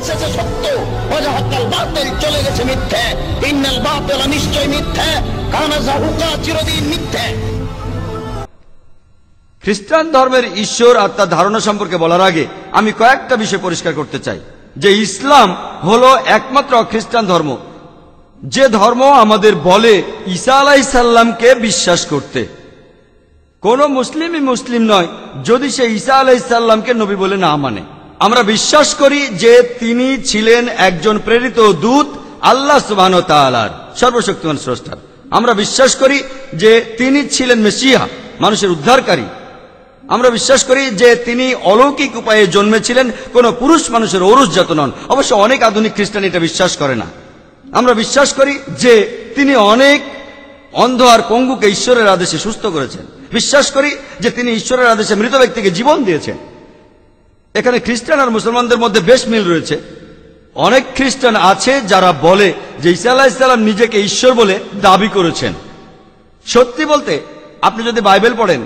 এসেছে সত্য অজাহাকাল বাতিল চলে গেছে মিথ্যে ইন্নাল বাতিল নিশ্চয় মিথ্যে কানা জাহুকা চিরদিন মিথ্যে খ্রিস্টান ধর্মের ঈশ্বর আর তার ধারণা সম্পর্কে বলার আগে আমি কয়েকটা বিষয় পরিষ্কার করতে চাই যে ইসলাম হলো একমাত্র খ্রিস্টান ধর্ম যে ধর্ম আমাদের বলে ঈসা আলাইসাল্লামকে বিশ্বাস করতে কোন মুসলিমই মুসলিম নয় যদি সে ঈসা আলাইসাল্লামকে নবী বলে না মানে আমরা বিশ্বাস করি যে তিনি ছিলেন একজন প্রেরিত দূত আল্লাহ সুবাহর তালার সর্বশক্তিমান স্রষ্টার আমরা বিশ্বাস করি যে তিনি ছিলেন মেসিহা মানুষের উদ্ধারকারী আমরা বিশ্বাস করি যে তিনি অলৌকিক উপায়ে জন্মেছিলেন কোনো পুরুষ মানুষের ঔরুষজাত নন অবশ্য অনেক আধুনিক খ্রিস্টান এটা বিশ্বাস করে না আমরা বিশ্বাস করি যে তিনি অনেক অন্ধ আর পঙ্গুকে ঈশ্বরের আদেশে সুস্থ করেছেন বিশ্বাস করি যে তিনি ঈশ্বরের আদেশে মৃত ব্যক্তিকে জীবন দিয়েছেন এখানে খ্রিস্টান আর মুসলমানদের মধ্যে বেশ মিল রয়েছে অনেক খ্রিস্টান আছে যারা বলে যে ইসা আল্লাহ ইসলাম নিজেকে ঈশ্বর বলে দাবি করেছেন সত্যি বলতে আপনি যদি বাইবেল পড়েন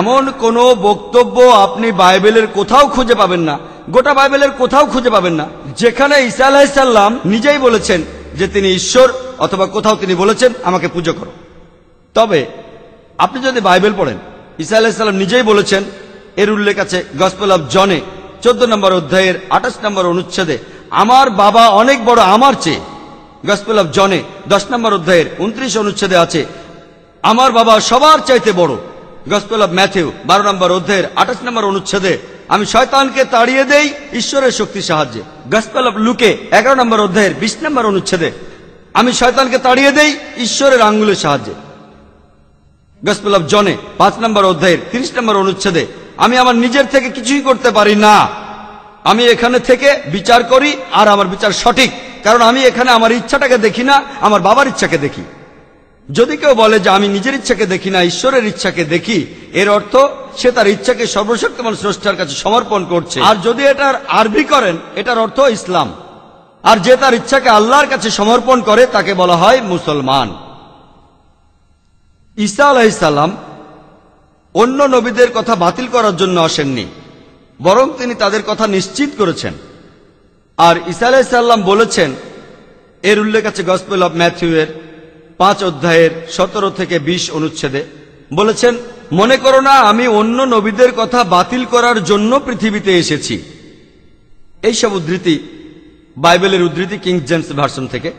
এমন কোনো বক্তব্য আপনি বাইবেলের কোথাও খুঁজে পাবেন না গোটা বাইবেলের কোথাও খুঁজে পাবেন না যেখানে ইসা আলাহিসাল্লাম নিজেই বলেছেন যে তিনি ঈশ্বর অথবা কোথাও তিনি বলেছেন আমাকে পুজো করো তবে আপনি যদি বাইবেল পড়েন ইসা আলাহিসাল্লাম নিজেই বলেছেন এর উল্লেখ আছে গসপেল অব জনে চোদ্দ নম্বর অধ্যায়ের আঠাশ নম্বর অনুচ্ছেদে আমার বাবা অনেক বড় আমার চেয়ে গসপেল অফ জনে দশ নম্বর অধ্যায়ের উনত্রিশ অনুচ্ছেদে আছে আমার বাবা সবার চাইতে বড় গসপেল অফ ম্যাথিউ বারো নম্বর অধ্যায়ের আঠাশ নম্বর অনুচ্ছেদে আমি শয়তানকে তাড়িয়ে দেই ঈশ্বরের শক্তি সাহায্যে গসপেল অফ লুকে এগারো নম্বর অধ্যায়ের বিশ নম্বর অনুচ্ছেদে আমি শয়তানকে তাড়িয়ে দেই ঈশ্বরের আঙ্গুলের সাহায্যে গসপেল অফ জনে পাঁচ নম্বর অধ্যায়ের তিরিশ নম্বর অনুচ্ছেদে আমি আমার নিজের থেকে কিছুই করতে পারি না আমি এখানে থেকে বিচার করি আর আমার বিচার সঠিক কারণ আমি এখানে আমার ইচ্ছাটাকে দেখি না আমার বাবার ইচ্ছাকে দেখি যদি কেউ বলে যে আমি নিজের ইচ্ছাকে দেখি না ঈশ্বরের ইচ্ছাকে দেখি এর অর্থ সে তার ইচ্ছাকে সর্বশক্তিমান স্রষ্টার কাছে সমর্পণ করছে আর যদি এটার আরবি করেন এটার অর্থ ইসলাম আর যে তার ইচ্ছাকে আল্লাহর কাছে সমর্পণ করে তাকে বলা হয় মুসলমান ঈসা আলাহিসাল্লাম অন্য নবীদের কথা বাতিল করার জন্য আসেননি বরং তিনি তাদের কথা নিশ্চিত করেছেন আর ইসা আলাইসাল্লাম বলেছেন এর উল্লেখ আছে গসপেল অব ম্যাথিউয়ের পাঁচ অধ্যায়ের সতেরো থেকে ২০ অনুচ্ছেদে বলেছেন মনে করো না আমি অন্য নবীদের কথা বাতিল করার জন্য পৃথিবীতে এসেছি এইসব উদ্ধৃতি বাইবেলের উদ্ধৃতি কিং জেমস ভার্সন থেকে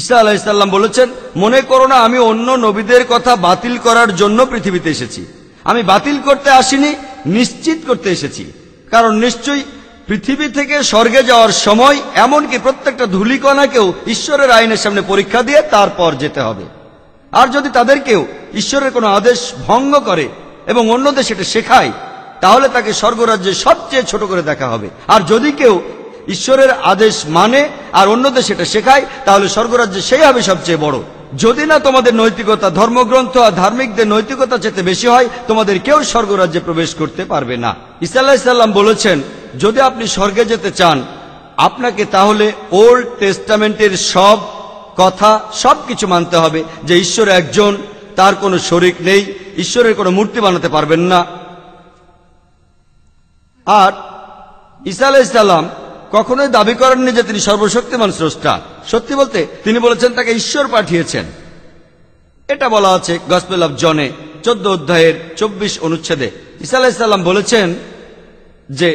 ঈসা আলাহিসাল্লাম বলেছেন মনে করো না আমি অন্য নবীদের কথা বাতিল করার জন্য পৃথিবীতে এসেছি আমি বাতিল করতে আসিনি নিশ্চিত করতে এসেছি কারণ নিশ্চয়ই পৃথিবী থেকে স্বর্গে যাওয়ার সময় এমনকি প্রত্যেকটা ধুলিকণাকেও ঈশ্বরের আইনের সামনে পরীক্ষা দিয়ে তারপর যেতে হবে আর যদি তাদেরকেও ঈশ্বরের কোনো আদেশ ভঙ্গ করে এবং অন্যদের সেটা শেখায় তাহলে তাকে স্বর্গরাজ্যে সবচেয়ে ছোট করে দেখা হবে আর যদি কেউ ঈশ্বরের আদেশ মানে আর অন্যদের সেটা শেখায় তাহলে স্বর্গরাজ্য সেই হবে সবচেয়ে বড় যদি না তোমাদের নৈতিকতা ধর্মগ্রন্থ আর ধার্মিকদের নৈতিকতা চেতে বেশি হয় তোমাদের কেউ স্বর্গরাজ্যে প্রবেশ করতে পারবে না ইসাল্লা ইসাল্লাম বলেছেন যদি আপনি স্বর্গে যেতে চান আপনাকে তাহলে ওল্ড টেস্টামেন্টের সব কথা সব কিছু মানতে হবে যে ঈশ্বর একজন তার কোনো শরিক নেই ঈশ্বরের কোনো মূর্তি বানাতে পারবেন না আর ইসা আলাহিসাল্লাম কখনোই দাবি করেননি যে তিনি সর্বশক্তিমান স্রষ্টা সত্যি বলতে তিনি বলেছেন তাকে ঈশ্বর পাঠিয়েছেন এটা বলা আছে গসপেল অব জনে চোদ্দ অধ্যায়ের ২৪ অনুচ্ছেদে ইসা আলাহিসাল্লাম বলেছেন যে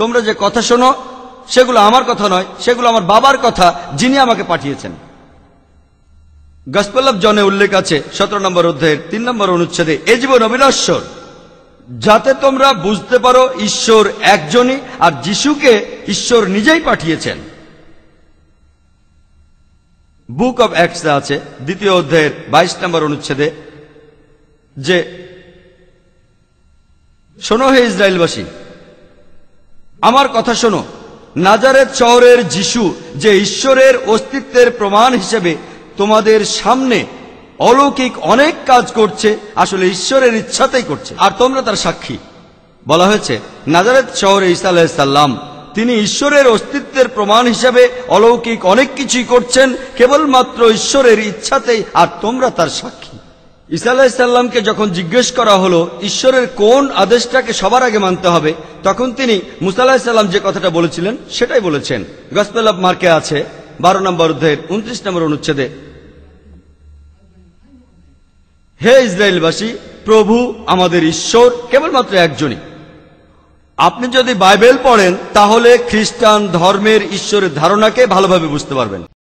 তোমরা যে কথা শোনো সেগুলো আমার কথা নয় সেগুলো আমার বাবার কথা যিনি আমাকে পাঠিয়েছেন গসপেল অব জনে উল্লেখ আছে সতেরো নম্বর অধ্যায়ের তিন নম্বর অনুচ্ছেদে এ জীবন অবিনশ্বর যাতে তোমরা বুঝতে পারো ঈশ্বর একজনই আর যিশুকে ঈশ্বর নিজেই পাঠিয়েছেন বুক অব অ্যাক্সে আছে দ্বিতীয় অধ্যায়ের ২২ নম্বর অনুচ্ছেদে যে শোনো হে ইসরায়েলবাসী আমার কথা শোনো নাজারের শহরের যিশু যে ঈশ্বরের অস্তিত্বের প্রমাণ হিসেবে তোমাদের সামনে অলৌকিক অনেক কাজ করছে আসলে ঈশ্বরের ইচ্ছাতেই করছে আর তোমরা তার সাক্ষী বলা হয়েছে নাজারেত শহরে ইসা আলাহিসাল্লাম তিনি ঈশ্বরের অস্তিত্বের প্রমাণ হিসাবে অলৌকিক অনেক কিছুই করছেন কেবলমাত্র ঈশ্বরের ইচ্ছাতেই আর তোমরা তার সাক্ষী ইসা আলাহিসাল্লামকে যখন জিজ্ঞেস করা হলো ঈশ্বরের কোন আদেশটাকে সবার আগে মানতে হবে তখন তিনি মুসা আলাহিসাল্লাম যে কথাটা বলেছিলেন সেটাই বলেছেন গসপেল মার্কে আছে বারো নম্বর অধ্যায়ের উনত্রিশ নম্বর অনুচ্ছেদে হে ইসরায়েলবাসী প্রভু আমাদের ঈশ্বর কেবলমাত্র একজনই আপনি যদি বাইবেল পড়েন তাহলে খ্রিস্টান ধর্মের ঈশ্বরের ধারণাকে ভালোভাবে বুঝতে পারবেন